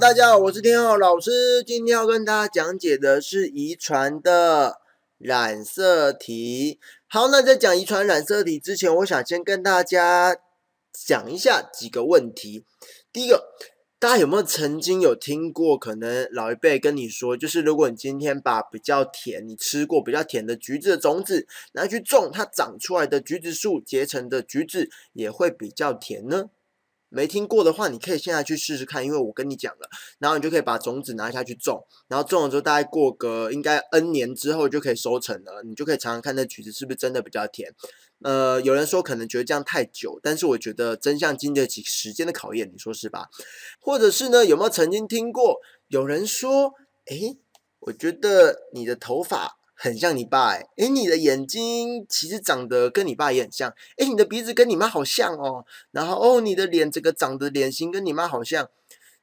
大家好，我是天浩老师。今天要跟大家讲解的是遗传的染色体。好，那在讲遗传染色体之前，我想先跟大家讲一下几个问题。第一个，大家有没有曾经有听过？可能老一辈跟你说，就是如果你今天把比较甜，你吃过比较甜的橘子的种子拿去种，它长出来的橘子树结成的橘子也会比较甜呢？没听过的话，你可以现在去试试看，因为我跟你讲了，然后你就可以把种子拿下去种，然后种了之后大概过个应该 N 年之后就可以收成了，你就可以尝尝看那橘子是不是真的比较甜。呃，有人说可能觉得这样太久，但是我觉得真相经得起时间的考验，你说是吧？或者是呢，有没有曾经听过有人说，诶，我觉得你的头发？很像你爸哎，哎，你的眼睛其实长得跟你爸也很像，哎，你的鼻子跟你妈好像哦，然后哦，你的脸这个长得脸型跟你妈好像，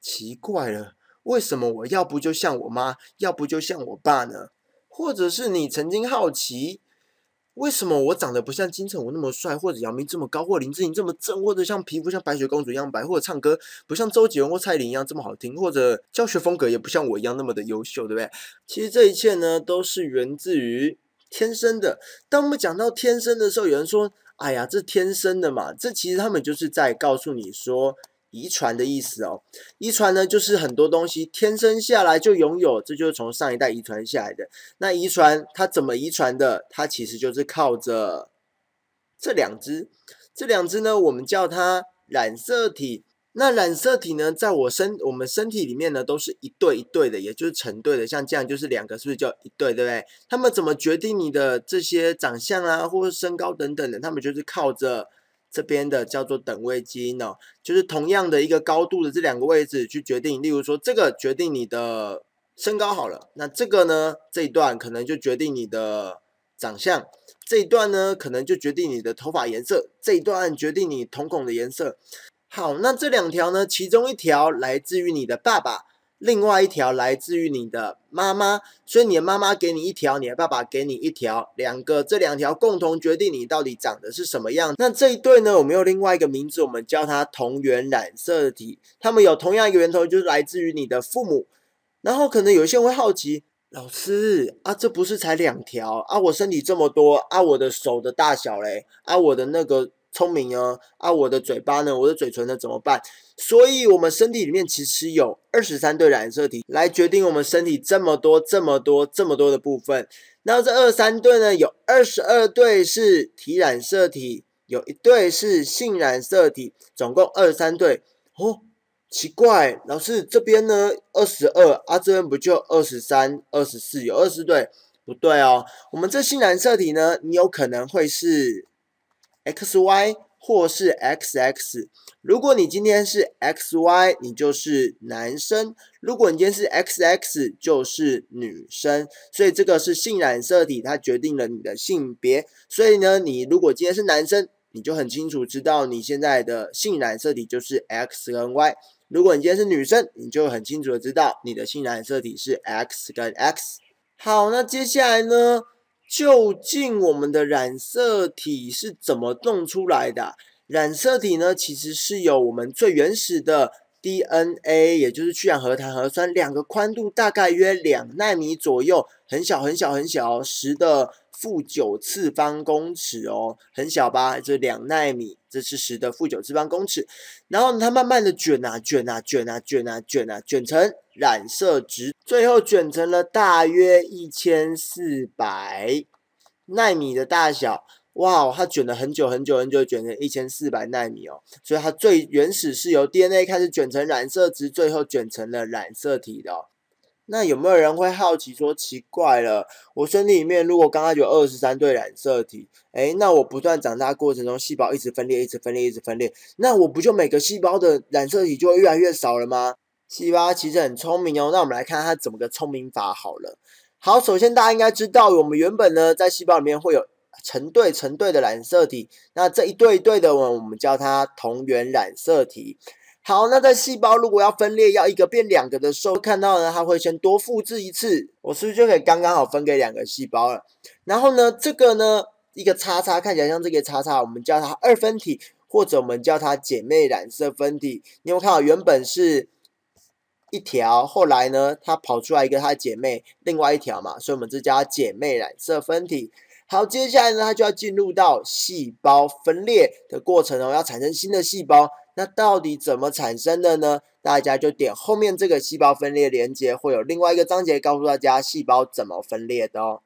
奇怪了，为什么我要不就像我妈，要不就像我爸呢？或者是你曾经好奇？为什么我长得不像金城武那么帅，或者姚明这么高，或林志颖这么正，或者像皮肤像白雪公主一样白，或者唱歌不像周杰伦或蔡琴一样这么好听，或者教学风格也不像我一样那么的优秀，对不对？其实这一切呢，都是源自于天生的。当我们讲到天生的时候，有人说：“哎呀，这天生的嘛。”这其实他们就是在告诉你说。遗传的意思哦，遗传呢就是很多东西天生下来就拥有，这就是从上一代遗传下来的。那遗传它怎么遗传的？它其实就是靠着这两只，这两只呢，我们叫它染色体。那染色体呢，在我身我们身体里面呢，都是一对一对的，也就是成对的。像这样就是两个，是不是叫一对，对不对？它们怎么决定你的这些长相啊，或者身高等等的？它们就是靠着。这边的叫做等位基因哦，就是同样的一个高度的这两个位置去决定，例如说这个决定你的身高好了，那这个呢这一段可能就决定你的长相，这一段呢可能就决定你的头发颜色，这一段决定你瞳孔的颜色。好，那这两条呢，其中一条来自于你的爸爸。另外一条来自于你的妈妈，所以你的妈妈给你一条，你的爸爸给你一条，两个这两条共同决定你到底长得是什么样。那这一对呢，我们有另外一个名字，我们叫它同源染色体，它们有同样一个源头，就是来自于你的父母。然后可能有一些会好奇，老师啊，这不是才两条啊？我身体这么多啊，我的手的大小嘞，啊，我的那个。聪明哦，啊，我的嘴巴呢？我的嘴唇呢？怎么办？所以，我们身体里面其实有二十三对染色体，来决定我们身体这么多、这么多、这么多的部分。然后这二三对呢，有二十二对是体染色体，有一对是性染色体，总共二十三对。哦，奇怪，老师这边呢二十二，啊，这边不就二十三、二十四，有二十对，不对哦。我们这性染色体呢，你有可能会是。X Y 或是 X X，如果你今天是 X Y，你就是男生；如果你今天是 X X，就是女生。所以这个是性染色体，它决定了你的性别。所以呢，你如果今天是男生，你就很清楚知道你现在的性染色体就是 X 跟 Y；如果你今天是女生，你就很清楚的知道你的性染色体是 X 跟 X。好，那接下来呢？究竟我们的染色体是怎么弄出来的？染色体呢，其实是由我们最原始的 DNA，也就是去氧核糖核酸，两个宽度大概约两纳米左右，很小很小很小，十的。负九次方公尺哦，很小吧？这是两奈米，这是十的负九次方公尺。然后它慢慢的卷啊卷啊卷啊卷啊卷啊卷成染色值，最后卷成了大约一千四百纳米的大小。哇，哦，它卷了很久很久很久，卷成一千四百纳米哦。所以它最原始是由 DNA 开始卷成染色值，最后卷成了染色体的。那有没有人会好奇说奇怪了，我身体里面如果刚刚有二十三对染色体，诶，那我不断长大过程中，细胞一直分裂，一直分裂，一直分裂，那我不就每个细胞的染色体就越来越少了吗？细胞其实很聪明哦，那我们来看它怎么个聪明法好了。好，首先大家应该知道，我们原本呢在细胞里面会有成对成对的染色体，那这一对一对的呢，我们叫它同源染色体。好，那在细胞如果要分裂，要一个变两个的时候，看到呢，它会先多复制一次，我是不是就可以刚刚好分给两个细胞了？然后呢，这个呢，一个叉叉看起来像这个叉叉，我们叫它二分体，或者我们叫它姐妹染色分体。你有看到原本是一条，后来呢，它跑出来一个它的姐妹，另外一条嘛，所以我们这叫它姐妹染色分体。好，接下来呢，它就要进入到细胞分裂的过程哦，要产生新的细胞。那到底怎么产生的呢？大家就点后面这个细胞分裂连接，会有另外一个章节告诉大家细胞怎么分裂的哦。